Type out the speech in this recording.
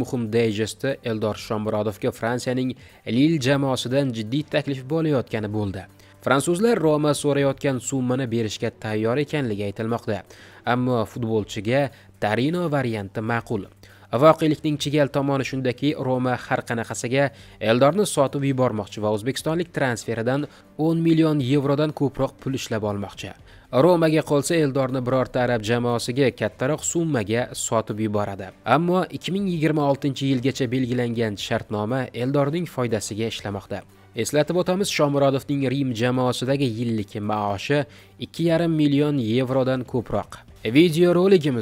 muhim dayjestda Eldor Shomurodovga Fransiyaning Lil jamoasidan jiddiy taklif bo'layotgani bo'ldi. Fransuzlar Roma so'rayotgan summani berishga tayyor ekanligi aytilmoqda, ammo futbolchiga Tarino varianti ma'qul. voqelikning chigal tomoni shundaki roma har qanaqasiga eldorni sotib yubormoqchi va o'zbekistonlik transferidan 10 million yevrodan ko'proq pul ishlab olmoqchi romaga qolsa eldorni birorta arab jamoasiga kattaroq summaga sotib yuboradi ammo 2026 yilgacha belgilangan shartnoma eldorning foydasiga ishlamoqda eslatib o'tamiz shomurodovning rim jamoasidagi yillik maoshi 2,5 million yevrodan ko'proq video roligimiz